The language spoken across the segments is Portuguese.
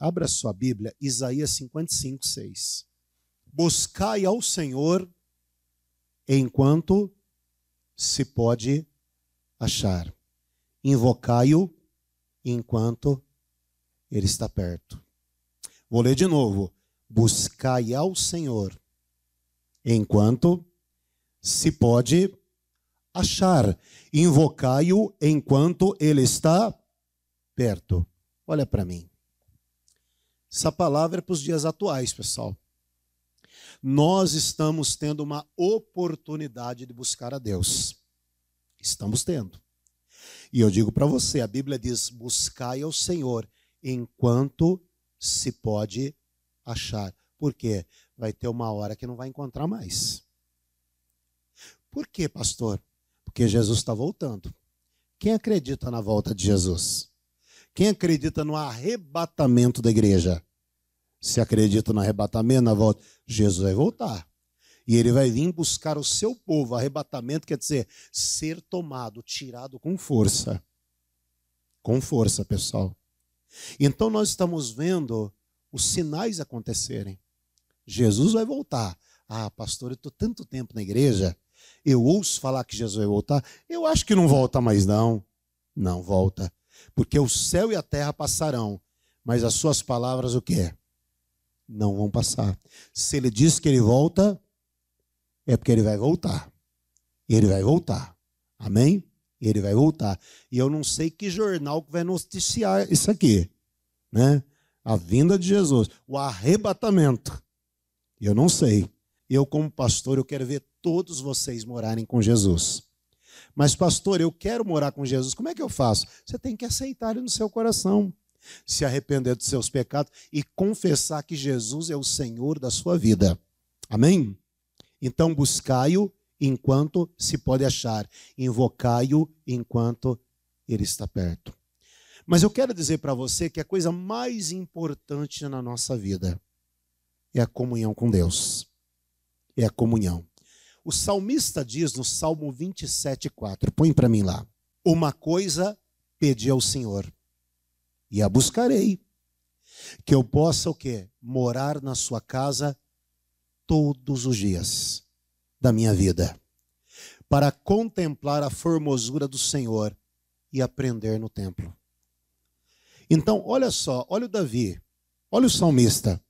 Abra sua Bíblia, Isaías 55, 6. Buscai ao Senhor enquanto se pode achar. Invocai-o enquanto ele está perto. Vou ler de novo. Buscai ao Senhor enquanto se pode achar. Invocai-o enquanto ele está perto. Olha para mim. Essa palavra é para os dias atuais, pessoal. Nós estamos tendo uma oportunidade de buscar a Deus. Estamos tendo. E eu digo para você, a Bíblia diz: buscai ao Senhor enquanto se pode achar. Por quê? Vai ter uma hora que não vai encontrar mais. Por quê, pastor? Porque Jesus está voltando. Quem acredita na volta de Jesus? Quem acredita no arrebatamento da igreja? Se acredita no arrebatamento, na volta, Jesus vai voltar. E ele vai vir buscar o seu povo. Arrebatamento quer dizer ser tomado, tirado com força. Com força, pessoal. Então nós estamos vendo os sinais acontecerem. Jesus vai voltar. Ah, pastor, eu estou tanto tempo na igreja, eu ouço falar que Jesus vai voltar. Eu acho que não volta mais, não. Não volta. Porque o céu e a terra passarão, mas as suas palavras o quê? não vão passar. Se ele diz que ele volta, é porque ele vai voltar. ele vai voltar. Amém? ele vai voltar. E eu não sei que jornal que vai noticiar isso aqui, né? A vinda de Jesus, o arrebatamento. Eu não sei. Eu como pastor, eu quero ver todos vocês morarem com Jesus. Mas pastor, eu quero morar com Jesus. Como é que eu faço? Você tem que aceitar ele no seu coração se arrepender dos seus pecados e confessar que Jesus é o Senhor da sua vida. Amém? Então buscai-o enquanto se pode achar, invocai-o enquanto ele está perto. Mas eu quero dizer para você que a coisa mais importante na nossa vida é a comunhão com Deus. É a comunhão. O salmista diz no Salmo 27:4, põe para mim lá. Uma coisa pedi ao Senhor e a buscarei. Que eu possa o quê? Morar na sua casa todos os dias da minha vida, para contemplar a formosura do Senhor e aprender no templo. Então, olha só, olha o Davi, olha o salmista.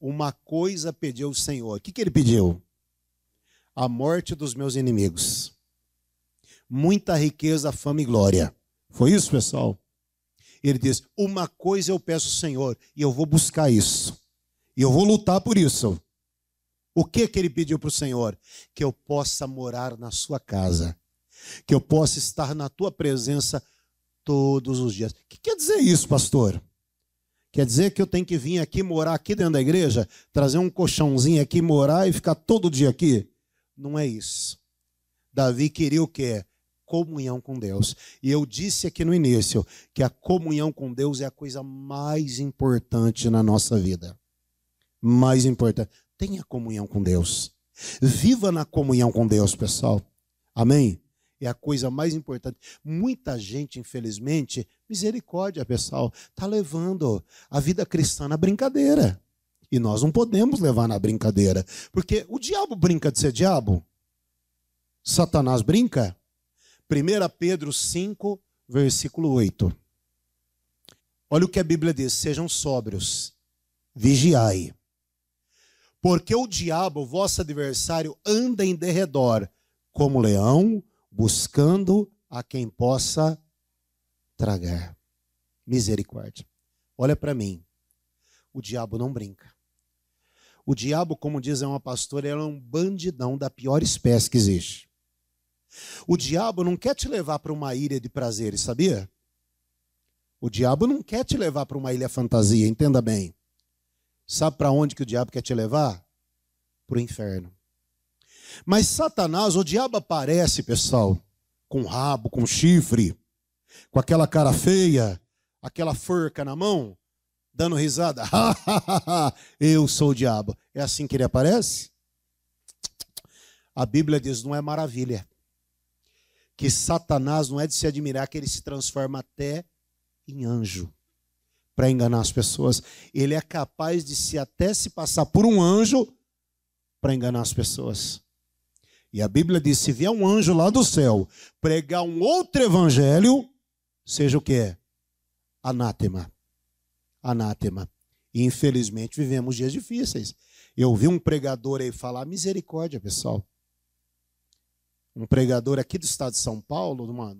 Uma coisa pediu o Senhor. O que, que ele pediu? A morte dos meus inimigos. Muita riqueza, fama e glória. Foi isso, pessoal? Ele diz: Uma coisa eu peço ao Senhor, e eu vou buscar isso, e eu vou lutar por isso. O que, que ele pediu para o Senhor? Que eu possa morar na sua casa, que eu possa estar na tua presença todos os dias. O que quer dizer isso, pastor? Quer dizer que eu tenho que vir aqui morar aqui dentro da igreja, trazer um colchãozinho aqui, morar e ficar todo dia aqui? Não é isso. Davi queria o quê? comunhão com Deus. E eu disse aqui no início que a comunhão com Deus é a coisa mais importante na nossa vida. Mais importante. Tenha comunhão com Deus. Viva na comunhão com Deus, pessoal. Amém? É a coisa mais importante. Muita gente, infelizmente, misericórdia, pessoal, está levando a vida cristã na brincadeira. E nós não podemos levar na brincadeira. Porque o diabo brinca de ser diabo. Satanás brinca. 1 Pedro 5, versículo 8. Olha o que a Bíblia diz: sejam sóbrios, vigiai. Porque o diabo, vosso adversário, anda em derredor, como leão, buscando a quem possa tragar. Misericórdia. Olha para mim. O diabo não brinca. O diabo, como diz uma pastora, é um bandidão da pior espécie que existe. O diabo não quer te levar para uma ilha de prazeres, sabia? O diabo não quer te levar para uma ilha fantasia, entenda bem. Sabe para onde que o diabo quer te levar? Para o inferno. Mas Satanás, o diabo aparece, pessoal, com rabo, com chifre, com aquela cara feia, aquela forca na mão, dando risada. Eu sou o diabo. É assim que ele aparece? A Bíblia diz: não é maravilha que Satanás não é de se admirar que ele se transforma até em anjo para enganar as pessoas. Ele é capaz de se até se passar por um anjo para enganar as pessoas. E a Bíblia diz: se vier um anjo lá do céu pregar um outro evangelho, seja o que é? Anátema. Anátema. E infelizmente vivemos dias difíceis. Eu vi um pregador aí falar misericórdia, pessoal um pregador aqui do estado de São Paulo, de uma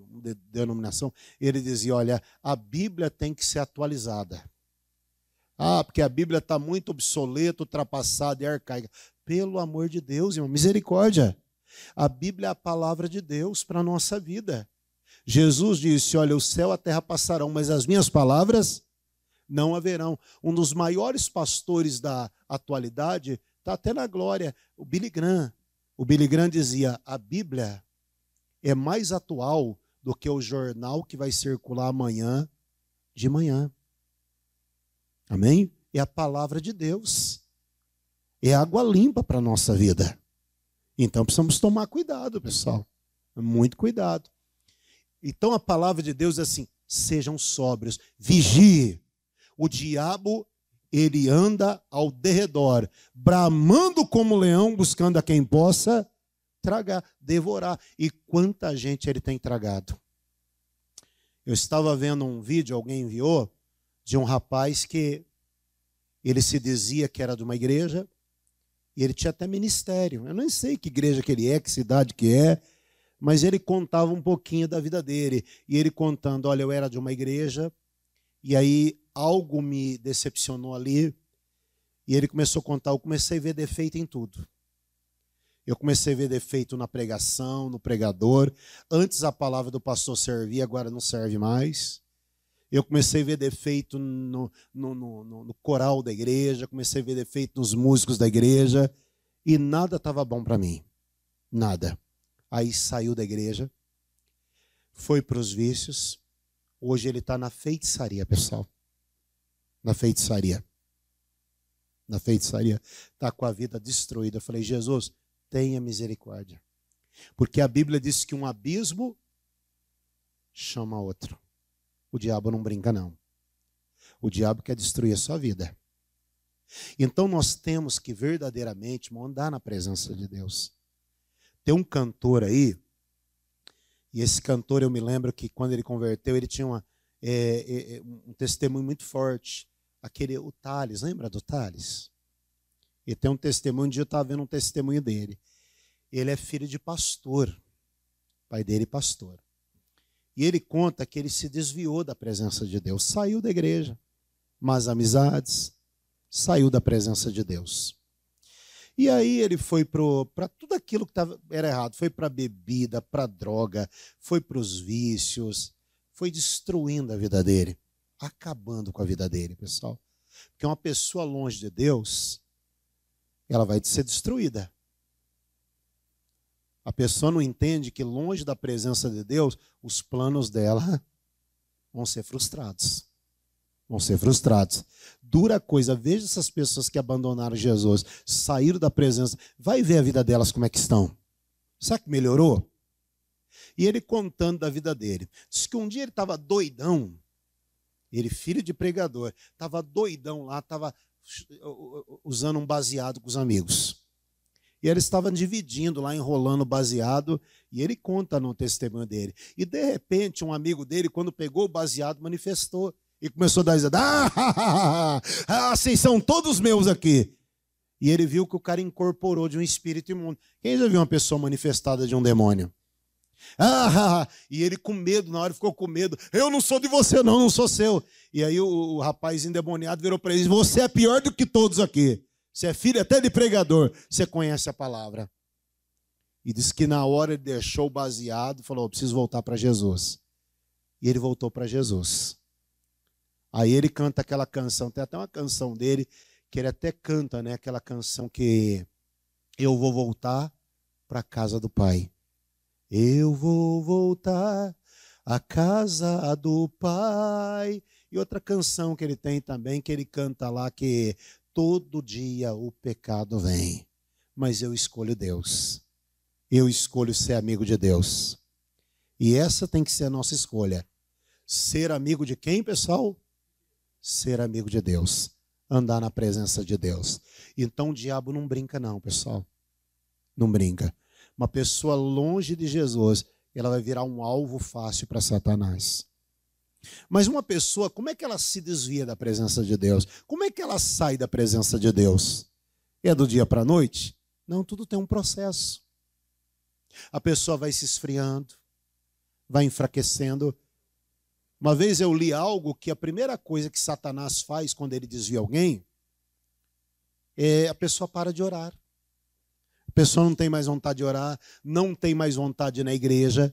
denominação, ele dizia: olha, a Bíblia tem que ser atualizada. Ah, porque a Bíblia está muito obsoleta, ultrapassada e arcaica. Pelo amor de Deus, irmão, misericórdia. A Bíblia é a palavra de Deus para a nossa vida. Jesus disse: Olha, o céu e a terra passarão, mas as minhas palavras não haverão. Um dos maiores pastores da atualidade está até na glória, o Billy Graham. O Billy Graham dizia: a Bíblia é mais atual do que o jornal que vai circular amanhã de manhã. Amém? É a palavra de Deus. É água limpa para a nossa vida. Então precisamos tomar cuidado, pessoal. Muito cuidado. Então a palavra de Deus é assim: sejam sóbrios, vigie. O diabo ele anda ao derredor, bramando como leão, buscando a quem possa tragar, devorar. E quanta gente ele tem tragado. Eu estava vendo um vídeo, alguém enviou, de um rapaz que ele se dizia que era de uma igreja, e ele tinha até ministério. Eu não sei que igreja que ele é, que cidade que é, mas ele contava um pouquinho da vida dele. E ele contando: olha, eu era de uma igreja, e aí algo me decepcionou ali. E ele começou a contar, eu comecei a ver defeito em tudo. Eu comecei a ver defeito na pregação, no pregador. Antes a palavra do pastor servia, agora não serve mais. Eu comecei a ver defeito no, no, no, no coral da igreja, comecei a ver defeito nos músicos da igreja. E nada estava bom para mim. Nada. Aí saiu da igreja, foi para os vícios. Hoje ele está na feitiçaria, pessoal na feitiçaria. Na feitiçaria. Está com a vida destruída. Eu falei, Jesus, tenha misericórdia. Porque a Bíblia diz que um abismo chama outro. O diabo não brinca, não. O diabo quer destruir a sua vida. Então nós temos que verdadeiramente andar na presença de Deus. Tem um cantor aí, e esse cantor eu me lembro que quando ele converteu, ele tinha uma, é, é, é um testemunho muito forte aquele o Thales, lembra do Thales? Ele tem um testemunho, um dia eu estava vendo um testemunho dele. Ele é filho de pastor, pai dele pastor. E ele conta que ele se desviou da presença de Deus, saiu da igreja, mas amizades, saiu da presença de Deus. E aí ele foi para tudo aquilo que tava, era errado, foi para bebida, para droga, foi para os vícios, foi destruindo a vida dele acabando com a vida dele, pessoal. Porque uma pessoa longe de Deus, ela vai ser destruída. A pessoa não entende que longe da presença de Deus, os planos dela vão ser frustrados. Vão ser frustrados. Dura coisa. Veja essas pessoas que abandonaram Jesus, saíram da presença. Vai ver a vida delas como é que estão. Será que melhorou? E ele contando da vida dele. Diz que um dia ele estava doidão, ele, filho de pregador, estava doidão lá, estava usando um baseado com os amigos. E eles estavam dividindo lá, enrolando o baseado, e ele conta no testemunho dele. E de repente, um amigo dele, quando pegou o baseado, manifestou e começou a dar risada. Ah, ah, ah, ah, vocês são todos meus aqui. E ele viu que o cara incorporou de um espírito imundo. Quem já viu uma pessoa manifestada de um demônio? Ah, e ele com medo, na hora ficou com medo. Eu não sou de você, não, não sou seu. E aí o, o rapaz endemoniado virou para ele: Você é pior do que todos aqui. Você é filho até de pregador. Você conhece a palavra. E disse que na hora ele deixou baseado, falou: oh, Preciso voltar para Jesus. E ele voltou para Jesus. Aí ele canta aquela canção, tem até uma canção dele que ele até canta, né? Aquela canção que eu vou voltar para casa do Pai. Eu vou voltar à casa do Pai. E outra canção que ele tem também, que ele canta lá, que todo dia o pecado vem, mas eu escolho Deus. Eu escolho ser amigo de Deus. E essa tem que ser a nossa escolha. Ser amigo de quem, pessoal? Ser amigo de Deus. Andar na presença de Deus. Então o diabo não brinca, não, pessoal. Não brinca. Uma pessoa longe de Jesus, ela vai virar um alvo fácil para Satanás. Mas uma pessoa, como é que ela se desvia da presença de Deus? Como é que ela sai da presença de Deus? É do dia para a noite? Não, tudo tem um processo. A pessoa vai se esfriando, vai enfraquecendo. Uma vez eu li algo que a primeira coisa que Satanás faz quando ele desvia alguém é a pessoa para de orar. A pessoa não tem mais vontade de orar, não tem mais vontade na igreja.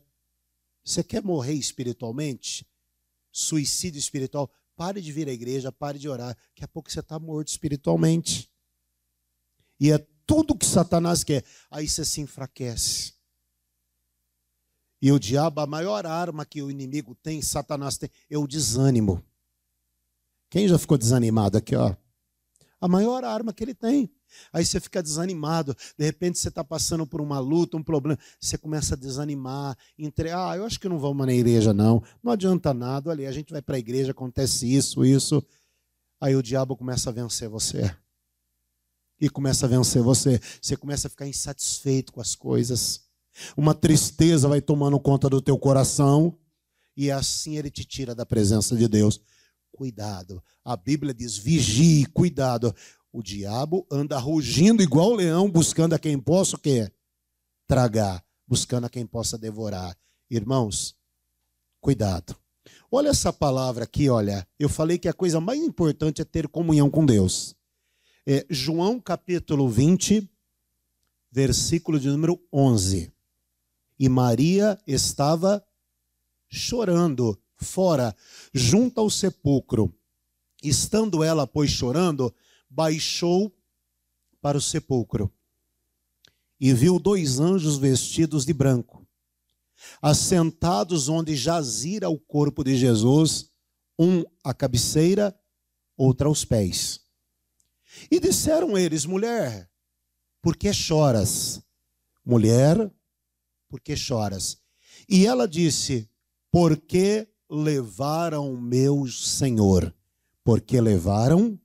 Você quer morrer espiritualmente? Suicídio espiritual? Pare de vir à igreja, pare de orar. Daqui a pouco você está morto espiritualmente. E é tudo que Satanás quer. Aí você se enfraquece. E o diabo, a maior arma que o inimigo tem, Satanás tem, é o desânimo. Quem já ficou desanimado aqui, ó? A maior arma que ele tem. Aí você fica desanimado. De repente você está passando por uma luta, um problema. Você começa a desanimar. Entre, ah, eu acho que não vamos na igreja, não. Não adianta nada. Ali, a gente vai para a igreja, acontece isso, isso. Aí o diabo começa a vencer você. E começa a vencer você. Você começa a ficar insatisfeito com as coisas. Uma tristeza vai tomando conta do teu coração. E assim ele te tira da presença de Deus cuidado. A Bíblia diz: vigie, cuidado. O diabo anda rugindo igual o leão, buscando a quem possa o quê? Tragar, buscando a quem possa devorar. Irmãos, cuidado. Olha essa palavra aqui, olha. Eu falei que a coisa mais importante é ter comunhão com Deus. É, João capítulo 20, versículo de número 11. E Maria estava chorando fora, junto ao sepulcro. Estando ela, pois, chorando, baixou para o sepulcro e viu dois anjos vestidos de branco, assentados onde jazira o corpo de Jesus, um à cabeceira, outro aos pés. E disseram eles: Mulher, por que choras? Mulher, por que choras? E ela disse: por que levaram meu Senhor? Porque levaram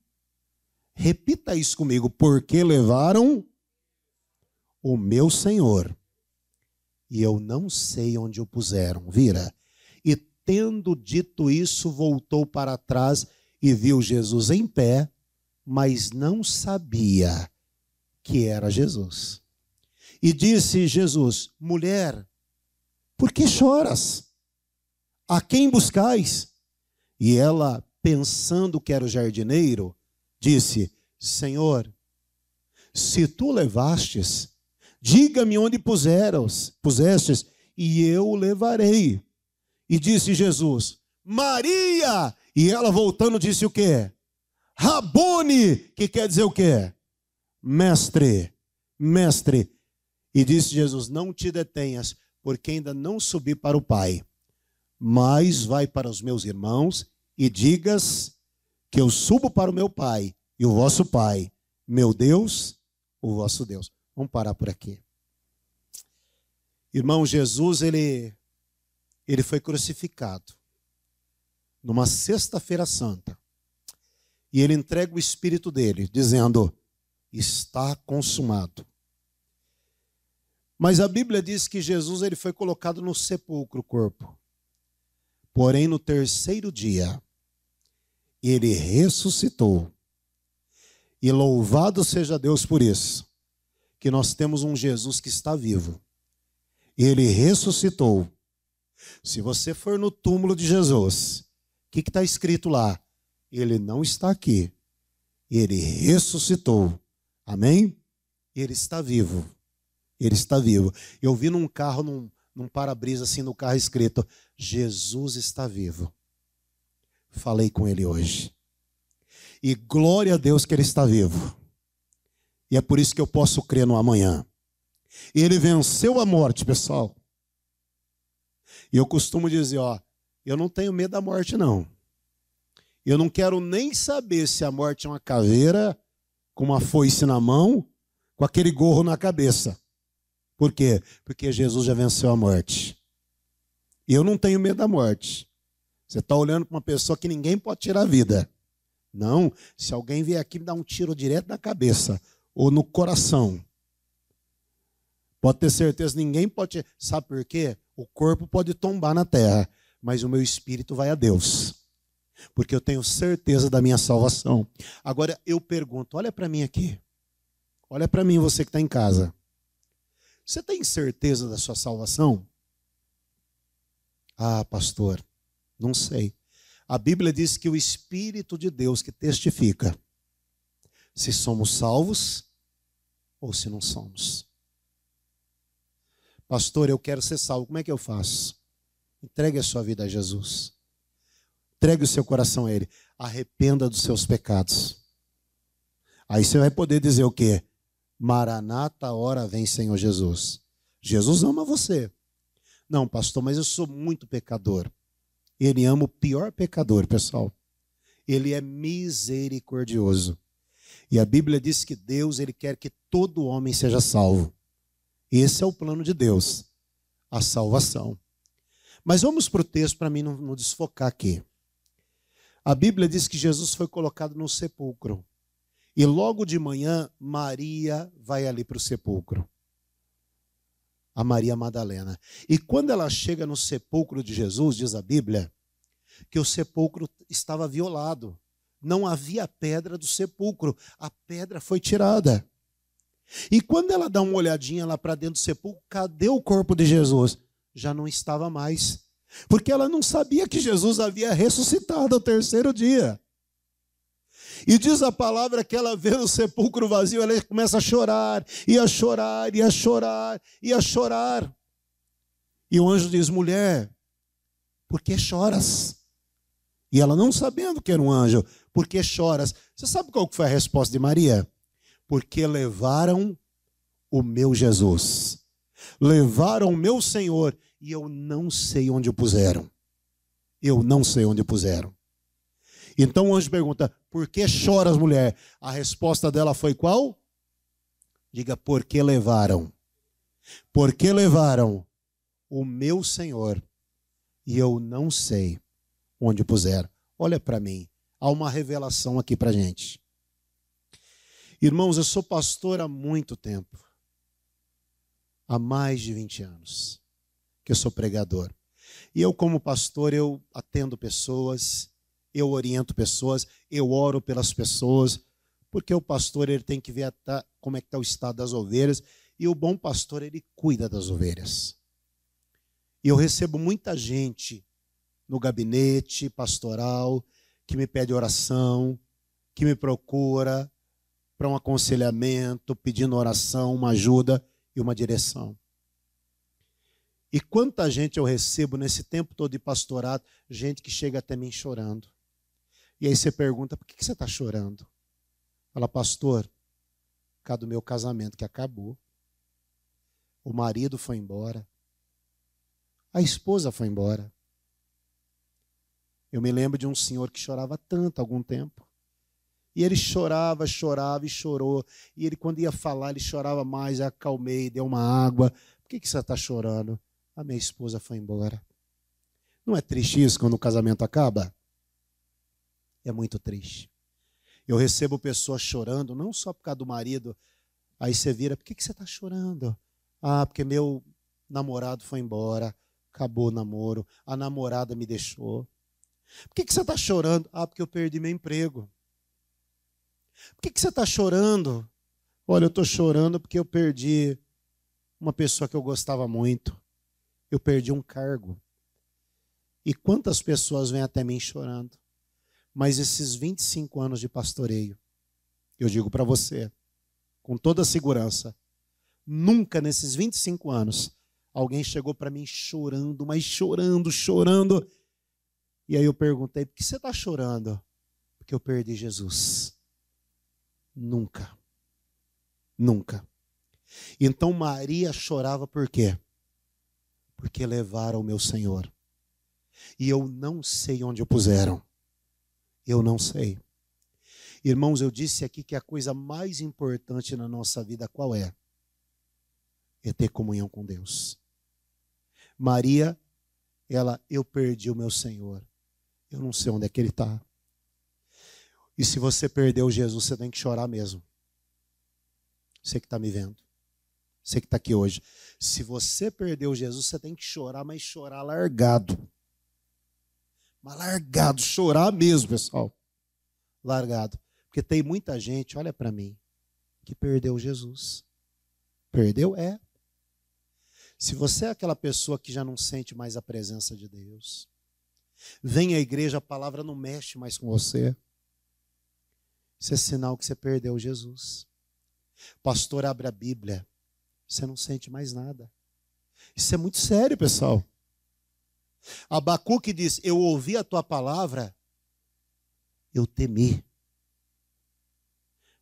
Repita isso comigo. Porque levaram o meu Senhor e eu não sei onde o puseram. Vira. E tendo dito isso, voltou para trás e viu Jesus em pé, mas não sabia que era Jesus. E disse Jesus: Mulher, por que choras? A quem buscais? E ela, pensando que era o jardineiro, disse: Senhor, se tu levastes, diga-me onde puseros, pusestes, e eu o levarei. E disse Jesus: Maria! E ela voltando disse o quê? Rabone, que quer dizer o quê? Mestre, mestre. E disse Jesus: Não te detenhas, porque ainda não subi para o Pai, mas vai para os meus irmãos e digas que eu subo para o meu Pai e o vosso Pai, meu Deus, o vosso Deus. Vamos parar por aqui. Irmão, Jesus, ele, ele foi crucificado numa sexta-feira santa. E ele entrega o espírito dele, dizendo: Está consumado. Mas a Bíblia diz que Jesus ele foi colocado no sepulcro, corpo. Porém, no terceiro dia, ele ressuscitou. E louvado seja Deus por isso, que nós temos um Jesus que está vivo. Ele ressuscitou. Se você for no túmulo de Jesus, o que está escrito lá? Ele não está aqui. Ele ressuscitou. Amém? Ele está vivo. Ele está vivo. Eu vi num carro, num, num para-brisa assim no carro escrito: Jesus está vivo. Falei com ele hoje. E glória a Deus que ele está vivo. E é por isso que eu posso crer no amanhã. E ele venceu a morte, pessoal. E eu costumo dizer, ó, eu não tenho medo da morte não. Eu não quero nem saber se a morte é uma caveira com uma foice na mão, com aquele gorro na cabeça. Por quê? Porque Jesus já venceu a morte. E eu não tenho medo da morte. Você está olhando para uma pessoa que ninguém pode tirar a vida. Não, se alguém vier aqui me dar um tiro direto na cabeça ou no coração, pode ter certeza, ninguém pode. Sabe por quê? O corpo pode tombar na terra, mas o meu espírito vai a Deus, porque eu tenho certeza da minha salvação. Agora eu pergunto: olha para mim aqui, olha para mim você que está em casa. Você tem certeza da sua salvação? Ah, pastor, não sei. A Bíblia diz que o Espírito de Deus que testifica se somos salvos ou se não somos. Pastor, eu quero ser salvo, como é que eu faço? Entregue a sua vida a Jesus. Entregue o seu coração a Ele. Arrependa dos seus pecados. Aí você vai poder dizer o quê? Maranata, hora vem, Senhor Jesus. Jesus ama você. Não, pastor, mas eu sou muito pecador. Ele ama o pior pecador, pessoal. Ele é misericordioso. E a Bíblia diz que Deus, ele quer que todo homem seja salvo. Esse é o plano de Deus, a salvação. Mas vamos para o texto para mim não, não desfocar aqui. A Bíblia diz que Jesus foi colocado no sepulcro. E logo de manhã, Maria vai ali para o sepulcro a Maria Madalena. E quando ela chega no sepulcro de Jesus, diz a Bíblia, que o sepulcro estava violado. Não havia pedra do sepulcro, a pedra foi tirada. E quando ela dá uma olhadinha lá para dentro do sepulcro, cadê o corpo de Jesus? Já não estava mais. Porque ela não sabia que Jesus havia ressuscitado ao terceiro dia. E diz a palavra que ela vê o sepulcro vazio, ela começa a chorar, e a chorar, e a chorar, e a chorar. E o anjo diz: mulher, por que choras? E ela não sabendo que era um anjo, por que choras? Você sabe qual foi a resposta de Maria? Porque levaram o meu Jesus, levaram o meu Senhor, e eu não sei onde o puseram. Eu não sei onde o puseram. Então o anjo pergunta: Por que choras, mulher? A resposta dela foi qual? Diga: porque levaram? Porque levaram o meu Senhor? E eu não sei onde o puseram. Olha para mim, há uma revelação aqui para gente. Irmãos, eu sou pastor há muito tempo há mais de 20 anos que eu sou pregador. E eu, como pastor, eu atendo pessoas, eu oriento pessoas, eu oro pelas pessoas, porque o pastor ele tem que ver como é que está o estado das ovelhas e o bom pastor ele cuida das ovelhas. E eu recebo muita gente no gabinete pastoral que me pede oração, que me procura para um aconselhamento, pedindo oração, uma ajuda e uma direção. E quanta gente eu recebo nesse tempo todo de pastorado, gente que chega até mim chorando. E aí você pergunta: por que você está chorando? Fala, pastor, por causa do meu casamento que acabou. O marido foi embora. A esposa foi embora. Eu me lembro de um senhor que chorava tanto há algum tempo. E ele chorava, chorava e chorou. E ele, quando ia falar, ele chorava mais. Eu acalmei, deu uma água. Por que, que você está chorando? A minha esposa foi embora. Não é triste isso quando o casamento acaba? É muito triste. Eu recebo pessoas chorando, não só por causa do marido. Aí você vira, por que, que você está chorando? Ah, porque meu namorado foi embora, acabou o namoro, a namorada me deixou. Por que, que você está chorando? Ah, porque eu perdi meu emprego. Por que, que você está chorando? Olha, eu estou chorando porque eu perdi uma pessoa que eu gostava muito. Eu perdi um cargo. E quantas pessoas vêm até mim chorando? Mas esses 25 anos de pastoreio, eu digo para você, com toda segurança, nunca nesses 25 anos alguém chegou para mim chorando, mas chorando, chorando. E aí eu perguntei: por que você está chorando? Porque eu perdi Jesus. Nunca. Nunca. Então Maria chorava por quê? Porque levaram o meu Senhor. E eu não sei onde o puseram. Eu não sei. Irmãos, eu disse aqui que a coisa mais importante na nossa vida qual é? É ter comunhão com Deus. Maria, ela, eu perdi o meu Senhor. Eu não sei onde é que ele está. E se você perdeu Jesus, você tem que chorar mesmo. Você que está me vendo. Você que está aqui hoje. Se você perdeu Jesus, você tem que chorar, mas chorar largado. Mas largado, chorar mesmo, pessoal. Largado. Porque tem muita gente, olha para mim, que perdeu Jesus. Perdeu é. Se você é aquela pessoa que já não sente mais a presença de Deus, vem à igreja, a palavra não mexe mais com você. Isso é sinal que você perdeu Jesus. Pastor, abre a Bíblia. Você não sente mais nada. Isso é muito sério, pessoal. Abacuque diz: Eu ouvi a tua palavra, eu temi.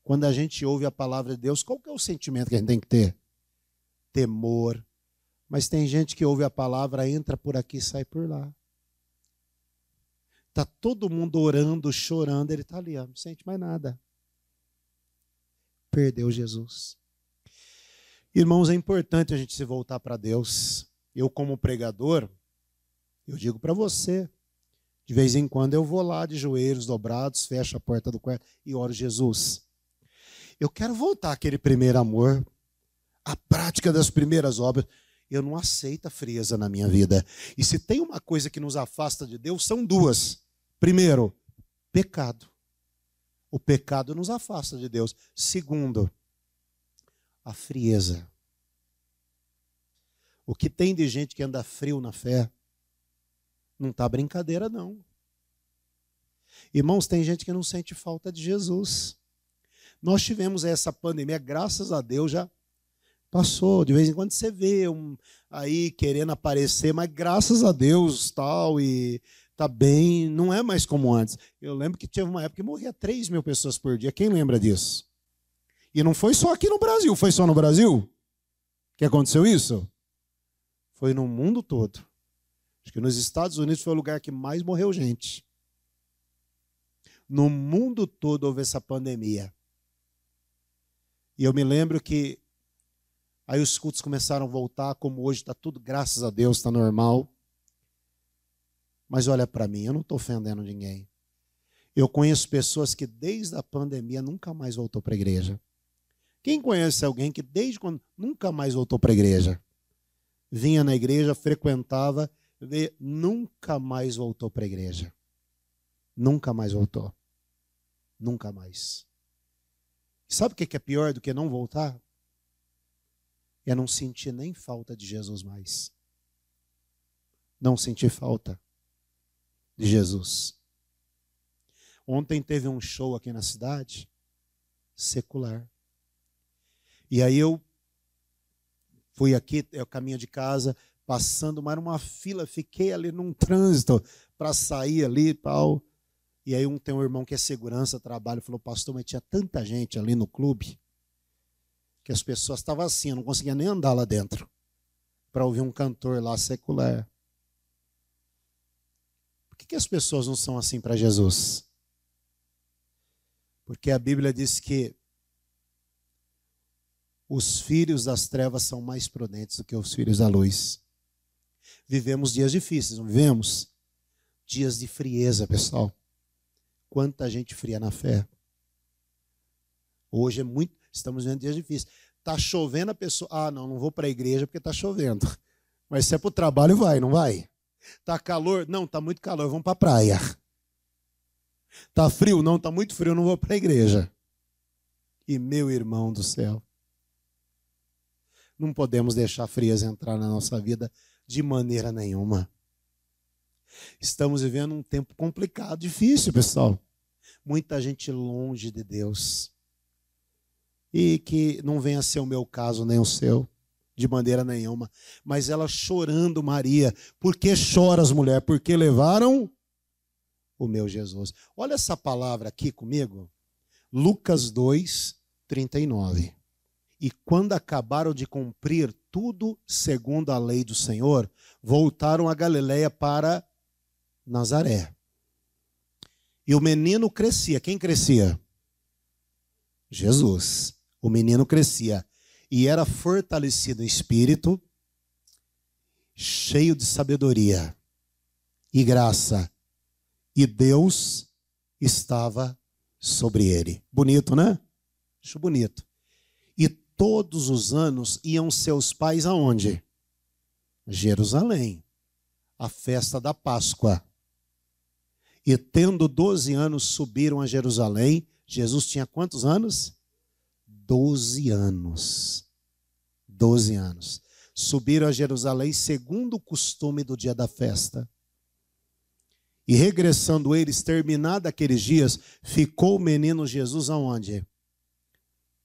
Quando a gente ouve a palavra de Deus, qual que é o sentimento que a gente tem que ter? Temor. Mas tem gente que ouve a palavra, entra por aqui e sai por lá. Está todo mundo orando, chorando, ele está ali, ó, não sente mais nada. Perdeu Jesus. Irmãos, é importante a gente se voltar para Deus. Eu, como pregador, eu digo para você. De vez em quando eu vou lá de joelhos dobrados, fecho a porta do quarto e oro Jesus. Eu quero voltar àquele primeiro amor, à prática das primeiras obras. Eu não aceito a frieza na minha vida. E se tem uma coisa que nos afasta de Deus, são duas. Primeiro, pecado. O pecado nos afasta de Deus. Segundo, a frieza. O que tem de gente que anda frio na fé não tá brincadeira, não. Irmãos, tem gente que não sente falta de Jesus. Nós tivemos essa pandemia, graças a Deus, já passou. De vez em quando você vê um aí querendo aparecer, mas graças a Deus, tal, e tá bem, não é mais como antes. Eu lembro que teve uma época que morria 3 mil pessoas por dia. Quem lembra disso? E não foi só aqui no Brasil, foi só no Brasil que aconteceu isso? Foi no mundo todo. Acho que nos Estados Unidos foi o lugar que mais morreu gente. No mundo todo houve essa pandemia. E eu me lembro que aí os cultos começaram a voltar, como hoje está tudo, graças a Deus, está normal. Mas olha para mim, eu não estou ofendendo ninguém. Eu conheço pessoas que desde a pandemia nunca mais voltou para a igreja. Quem conhece alguém que desde quando nunca mais voltou para a igreja? Vinha na igreja, frequentava ele nunca mais voltou para a igreja. Nunca mais voltou. Nunca mais. Sabe o que é pior do que não voltar? É não sentir nem falta de Jesus mais. Não sentir falta de Jesus. Ontem teve um show aqui na cidade, secular. E aí eu fui aqui, eu caminho de casa, passando, mas era uma fila, fiquei ali num trânsito para sair ali e tal. E aí um tem um irmão que é segurança, trabalho, falou, pastor, mas tinha tanta gente ali no clube que as pessoas estavam assim, eu não conseguia nem andar lá dentro para ouvir um cantor lá secular. Por que, que as pessoas não são assim para Jesus? Porque a Bíblia diz que os filhos das trevas são mais prudentes do que os filhos da luz. Vivemos dias difíceis, não vivemos? Dias de frieza, pessoal. Quanta gente fria na fé. Hoje é muito. Estamos vivendo dias difíceis. Tá chovendo a pessoa. Ah, não, não vou para a igreja porque tá chovendo. Mas se é para o trabalho, vai, não vai? Tá calor? Não, tá muito calor, vamos para a praia. Tá frio? Não, tá muito frio, não vou para a igreja. E meu irmão do céu, não podemos deixar frias entrar na nossa vida de maneira nenhuma. Estamos vivendo um tempo complicado, difícil, pessoal. Muita gente longe de Deus. E que não venha ser o meu caso nem o seu, de maneira nenhuma. Mas ela chorando, Maria. Por que choras, mulher? Porque levaram o meu Jesus. Olha essa palavra aqui comigo. Lucas 2, 39. E quando acabaram de cumprir tudo segundo a lei do Senhor, voltaram a Galiléia para Nazaré. E o menino crescia. Quem crescia? Jesus. O menino crescia e era fortalecido em espírito, cheio de sabedoria e graça. E Deus estava sobre ele. Bonito, né? Acho bonito todos os anos iam seus pais aonde? Jerusalém, a festa da Páscoa. E tendo 12 anos, subiram a Jerusalém. Jesus tinha quantos anos? 12 anos. 12 anos. Subiram a Jerusalém segundo o costume do dia da festa. E regressando eles, terminado aqueles dias, ficou o menino Jesus aonde?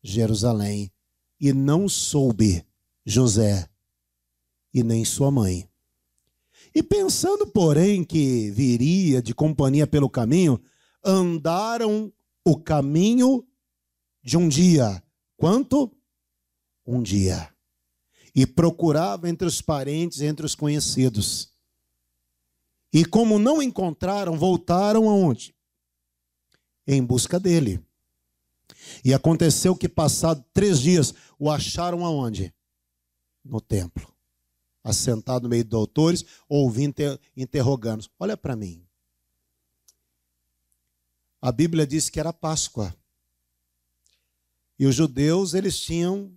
Jerusalém e não soube José e nem sua mãe. E pensando, porém, que viria de companhia pelo caminho, andaram o caminho de um dia. Quanto? Um dia. E procurava entre os parentes, entre os conhecidos. E como não encontraram, voltaram aonde? Em busca dele. E aconteceu que, passado três dias, o acharam aonde? No templo. Assentado no meio de doutores, ouvindo inter interrogando. Olha para mim. A Bíblia diz que era Páscoa. E os judeus, eles tinham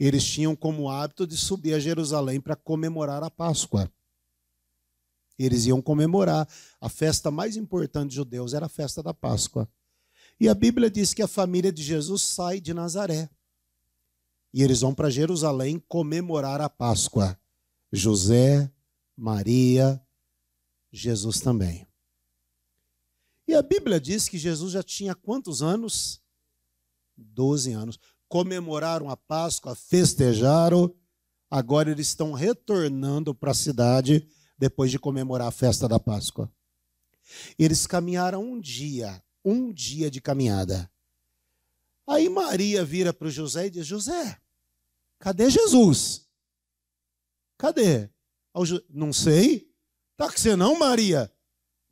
eles tinham como hábito de subir a Jerusalém para comemorar a Páscoa. Eles iam comemorar. A festa mais importante dos judeus era a festa da Páscoa. E a Bíblia diz que a família de Jesus sai de Nazaré. E eles vão para Jerusalém comemorar a Páscoa. José, Maria, Jesus também. E a Bíblia diz que Jesus já tinha quantos anos? Doze anos. Comemoraram a Páscoa, festejaram. Agora eles estão retornando para a cidade depois de comemorar a festa da Páscoa. Eles caminharam um dia um dia de caminhada. Aí Maria vira para o José e diz: José, cadê Jesus? Cadê? Não sei. Tá que você não, Maria?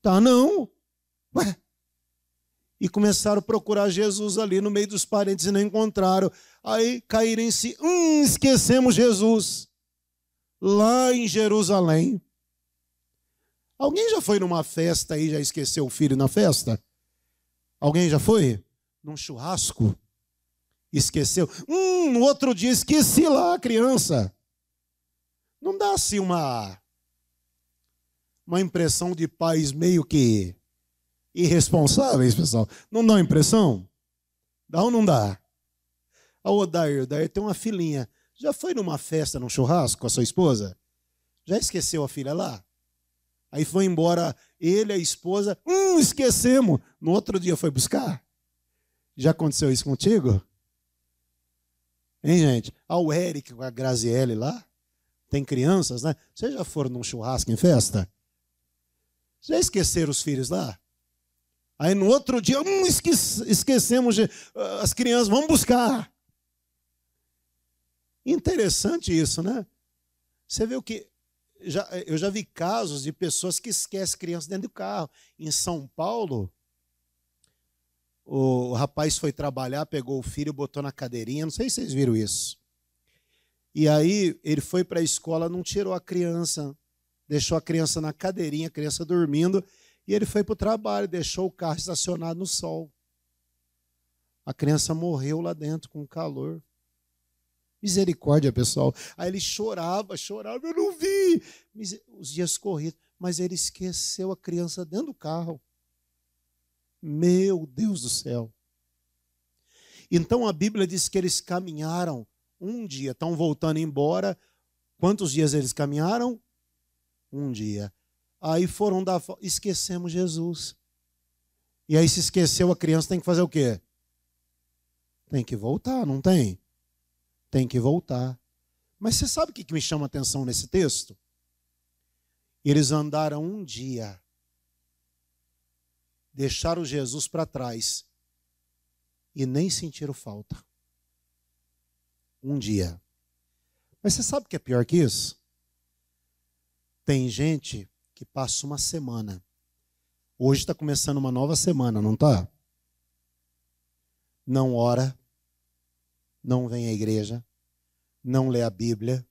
Tá não. Ué? E começaram a procurar Jesus ali no meio dos parentes e não encontraram. Aí caíram em si. Hum, esquecemos Jesus. Lá em Jerusalém. Alguém já foi numa festa e já esqueceu o filho na festa? Alguém já foi? Num churrasco? Esqueceu? Hum, no outro dia esqueci lá a criança. Não dá assim uma uma impressão de pais meio que irresponsáveis, pessoal. Não dá uma impressão? Dá ou não dá? A Odair, Odair tem uma filhinha. Já foi numa festa, num churrasco com a sua esposa? Já esqueceu a filha lá? Aí foi embora ele, a esposa, hum, esquecemos. No outro dia foi buscar. Já aconteceu isso contigo? Hein, gente? Olha ah, o Eric com a Graziele lá. Tem crianças, né? Vocês já foram num churrasco em festa? Já esqueceram os filhos lá? Aí no outro dia, hum, esque esquecemos ah, as crianças, vamos buscar. Interessante isso, né? Você vê o que já, eh, eu já vi casos de pessoas que esquecem criança dentro do carro. Em São Paulo, o rapaz foi trabalhar, pegou o filho, botou na cadeirinha. Não sei se vocês viram isso. E aí ele foi para a escola, não tirou a criança, deixou a criança na cadeirinha, a criança dormindo, e ele foi para o trabalho, deixou o carro estacionado no sol. A criança morreu lá dentro com calor. Misericórdia, pessoal. Aí ele chorava, chorava, eu não vi. Os dias corridos. Mas ele esqueceu a criança dentro do carro. Meu Deus do céu. Então a Bíblia diz que eles caminharam um dia, estão voltando embora. Quantos dias eles caminharam? Um dia. Aí foram dar. Esquecemos Jesus. E aí se esqueceu a criança, tem que fazer o quê? Tem que voltar, não tem? tem que voltar. Mas você sabe o que me chama a atenção nesse texto? Eles andaram um dia, deixaram Jesus para trás e nem sentiram falta. Um dia. Mas você sabe o que é pior que isso? Tem gente que passa uma semana. Hoje está começando uma nova semana, não está? Não ora, não vem à igreja, não lê a Bíblia,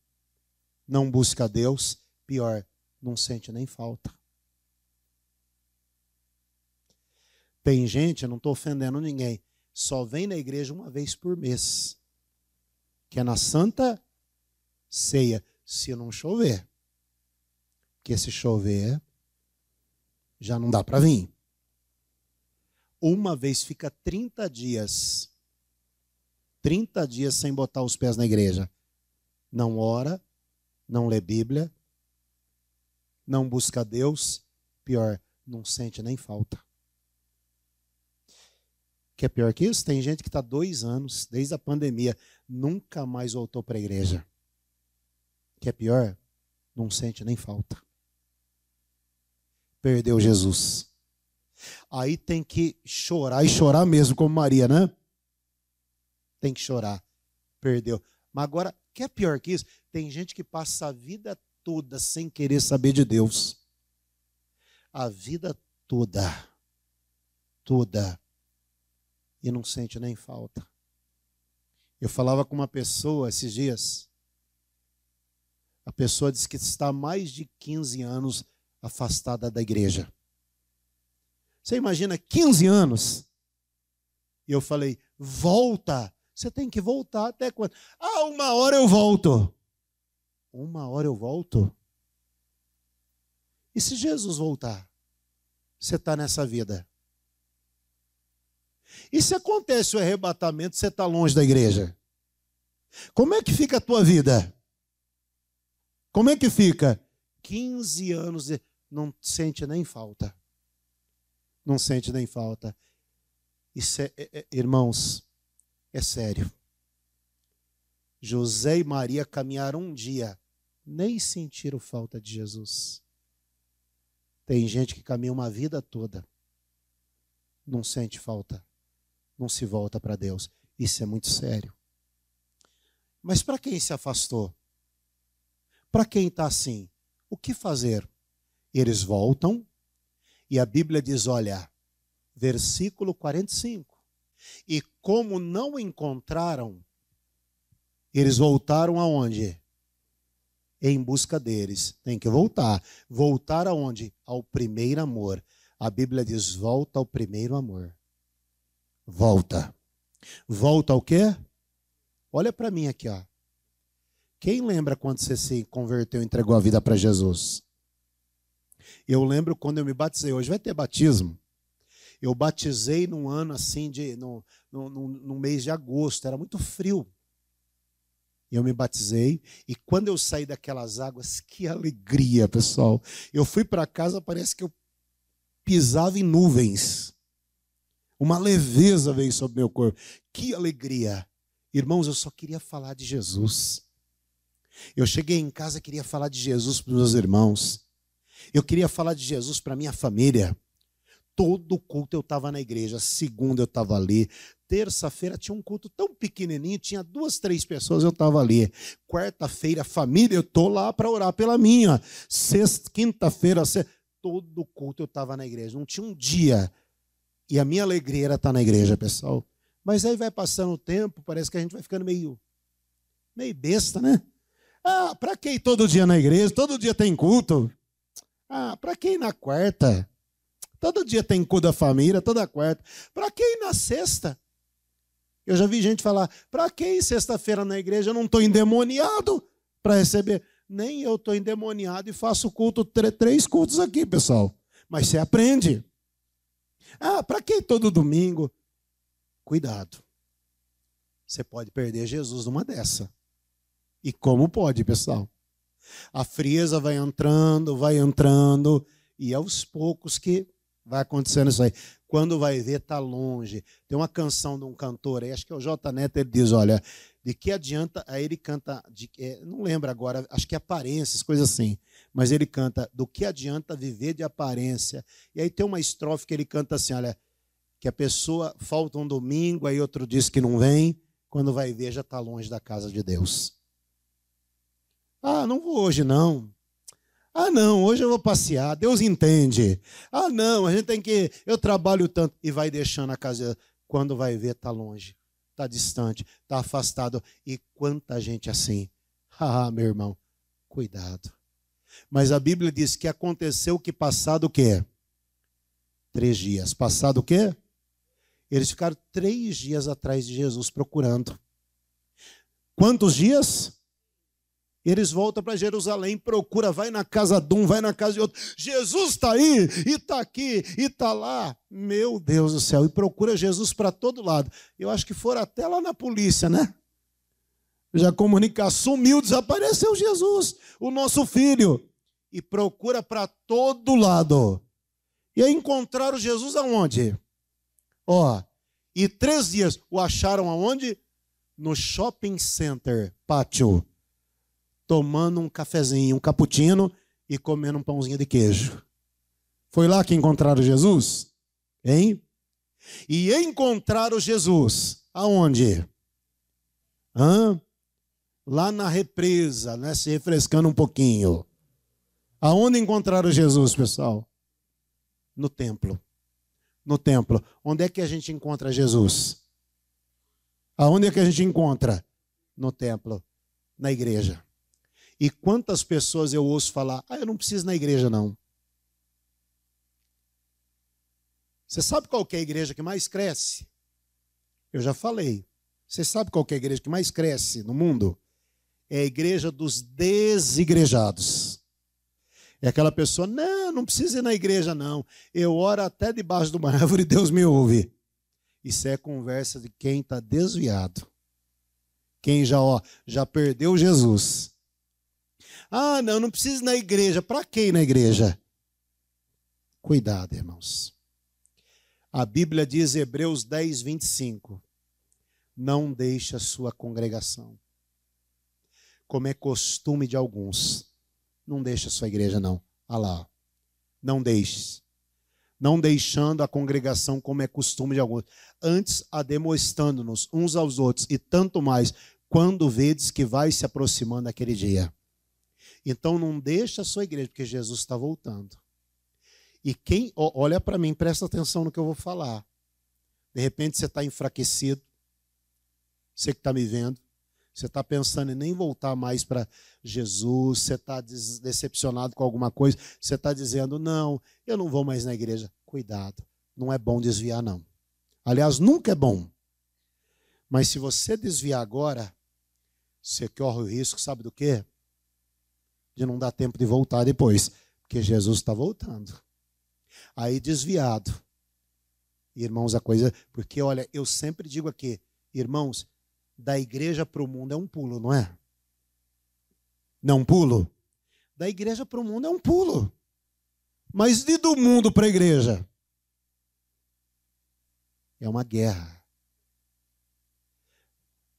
não busca Deus, pior, não sente nem falta. Tem gente, não estou ofendendo ninguém, só vem na igreja uma vez por mês, que é na Santa Ceia, se não chover. Porque se chover, já não dá para vir. Uma vez fica 30 dias. 30 dias sem botar os pés na igreja não ora, não lê Bíblia, não busca Deus, pior, não sente nem falta. Que é pior que isso? Tem gente que está dois anos, desde a pandemia, nunca mais voltou para a igreja. Que é pior? Não sente nem falta. Perdeu Jesus. Aí tem que chorar e chorar mesmo, como Maria, né? Tem que chorar. Perdeu. Mas agora, que é pior que isso? Tem gente que passa a vida toda sem querer saber de Deus. A vida toda. Toda. E não sente nem falta. Eu falava com uma pessoa esses dias. A pessoa disse que está há mais de 15 anos afastada da igreja. Você imagina 15 anos? E eu falei: volta você tem que voltar até quando? Ah, uma hora eu volto. Uma hora eu volto? E se Jesus voltar? Você está nessa vida. E se acontece o arrebatamento, você está longe da igreja? Como é que fica a tua vida? Como é que fica? 15 anos e não sente nem falta. Não sente nem falta. Isso é, é, é, irmãos, é sério. José e Maria caminharam um dia, nem sentiram falta de Jesus. Tem gente que caminha uma vida toda, não sente falta, não se volta para Deus. Isso é muito sério. Mas para quem se afastou? Para quem está assim, o que fazer? Eles voltam e a Bíblia diz: olha, versículo 45. E como não encontraram, eles voltaram aonde? Em busca deles. Tem que voltar. Voltar aonde? Ao primeiro amor. A Bíblia diz: volta ao primeiro amor. Volta. Volta ao quê? Olha para mim aqui, ó. Quem lembra quando você se converteu e entregou a vida para Jesus? Eu lembro quando eu me batizei. Hoje vai ter batismo. Eu batizei num ano assim, de, num, no mês de agosto, era muito frio. Eu me batizei e quando eu saí daquelas águas, que alegria, pessoal. Eu fui para casa, parece que eu pisava em nuvens. Uma leveza veio sobre meu corpo. Que alegria. Irmãos, eu só queria falar de Jesus. Eu cheguei em casa, queria falar de Jesus para os meus irmãos. Eu queria falar de Jesus para minha família todo culto eu estava na igreja, segunda eu estava ali, terça-feira tinha um culto tão pequenininho, tinha duas, três pessoas, eu estava ali. Quarta-feira, família, eu tô lá para orar pela minha. Sexta, quinta-feira, sexta, todo culto eu estava na igreja. Não tinha um dia. E a minha alegria era estar tá na igreja, pessoal. Mas aí vai passando o tempo, parece que a gente vai ficando meio meio besta, né? Ah, para quem todo dia na igreja? Todo dia tem culto? Ah, para quem na quarta? Todo dia tem cu da família, toda quarta. Para que na sexta? Eu já vi gente falar: para que sexta-feira na igreja? Eu não estou endemoniado para receber. Nem eu estou endemoniado e faço culto, três cultos aqui, pessoal. Mas você aprende. Ah, para que todo domingo? Cuidado. Você pode perder Jesus numa dessa. E como pode, pessoal? A frieza vai entrando, vai entrando, e aos poucos que Vai acontecendo isso aí. Quando vai ver, está longe. Tem uma canção de um cantor aí, acho que é o J. Neto, ele diz: olha, de que adianta. Aí ele canta, de, é, não lembro agora, acho que aparências, coisas assim. Mas ele canta: do que adianta viver de aparência? E aí tem uma estrofe que ele canta assim: olha, que a pessoa falta um domingo, aí outro diz que não vem, quando vai ver, já está longe da casa de Deus. Ah, não vou hoje não. Ah, não, hoje eu vou passear, Deus entende. Ah, não, a gente tem que. Eu trabalho tanto. E vai deixando a casa. Quando vai ver, está longe, está distante, está afastado. E quanta gente assim. Ah, meu irmão, cuidado. Mas a Bíblia diz que aconteceu que passado o quê? Três dias. Passado o quê? Eles ficaram três dias atrás de Jesus procurando. Quantos dias? Eles voltam para Jerusalém, procura, vai na casa de um, vai na casa de outro. Jesus está aí, e está aqui, e está lá. Meu Deus do céu, e procura Jesus para todo lado. Eu acho que foram até lá na polícia, né? Já comunica, sumiu, desapareceu Jesus, o nosso filho. E procura para todo lado. E aí encontraram Jesus aonde? Ó, e três dias o acharam aonde? No shopping center, pátio tomando um cafezinho, um cappuccino e comendo um pãozinho de queijo. Foi lá que encontraram Jesus? Hein? E encontraram Jesus aonde? Hã? Lá na represa, né, se refrescando um pouquinho. Aonde encontraram Jesus, pessoal? No templo. No templo. Onde é que a gente encontra Jesus? Aonde é que a gente encontra? No templo, na igreja. E quantas pessoas eu ouço falar: ah, eu não preciso ir na igreja, não. Você sabe qual é a igreja que mais cresce? Eu já falei. Você sabe qual é a igreja que mais cresce no mundo? É a igreja dos desigrejados. É aquela pessoa, não, não precisa ir na igreja, não. Eu oro até debaixo de uma árvore e Deus me ouve. Isso é conversa de quem está desviado. Quem já, ó, já perdeu Jesus ah, não, não precisa ir na igreja. Para quem na igreja? Cuidado, irmãos. A Bíblia diz, Hebreus 10, 25: Não deixe a sua congregação, como é costume de alguns. Não deixe a sua igreja, não. Ah lá, não deixe. Não deixando a congregação como é costume de alguns. Antes, ademoestando-nos uns aos outros, e tanto mais, quando vedes que vai se aproximando aquele dia. Então não deixa a sua igreja, porque Jesus está voltando. E quem olha para mim, presta atenção no que eu vou falar. De repente você está enfraquecido, você que está me vendo, você está pensando em nem voltar mais para Jesus, você está decepcionado com alguma coisa, você está dizendo, não, eu não vou mais na igreja. Cuidado, não é bom desviar, não. Aliás, nunca é bom. Mas se você desviar agora, você corre o risco, sabe do quê? de não dar tempo de voltar depois, porque Jesus está voltando. Aí desviado. Irmãos, a coisa. Porque, olha, eu sempre digo aqui, irmãos, da igreja para o mundo é um pulo, não é? Não é um pulo? Da igreja para o mundo é um pulo. Mas e do mundo para a igreja? É uma guerra.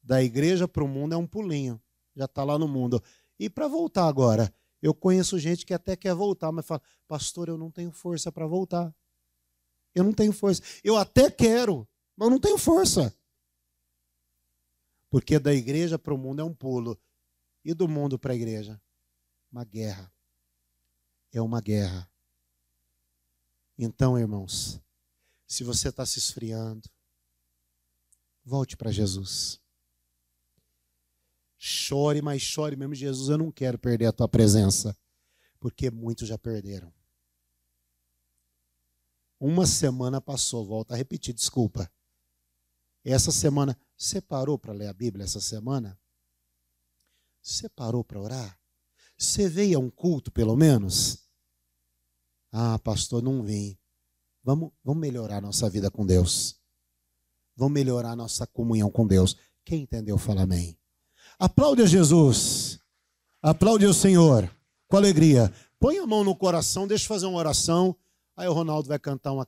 Da igreja para o mundo é um pulinho. Já está lá no mundo. E para voltar agora, eu conheço gente que até quer voltar, mas fala: Pastor, eu não tenho força para voltar. Eu não tenho força. Eu até quero, mas eu não tenho força. Porque da igreja para o mundo é um pulo. E do mundo para a igreja? Uma guerra. É uma guerra. Então, irmãos, se você está se esfriando, volte para Jesus. Chore, mas chore mesmo, Jesus, eu não quero perder a tua presença, porque muitos já perderam. Uma semana passou, volta a repetir, desculpa. Essa semana, você parou para ler a Bíblia essa semana? Você parou para orar? Você veio a um culto, pelo menos? Ah, pastor, não vim. Vamos, vamos melhorar nossa vida com Deus. Vamos melhorar nossa comunhão com Deus. Quem entendeu, fala amém. Aplaude Jesus. Aplaude o Senhor. Com alegria. Põe a mão no coração, deixa eu fazer uma oração. Aí o Ronaldo vai cantar uma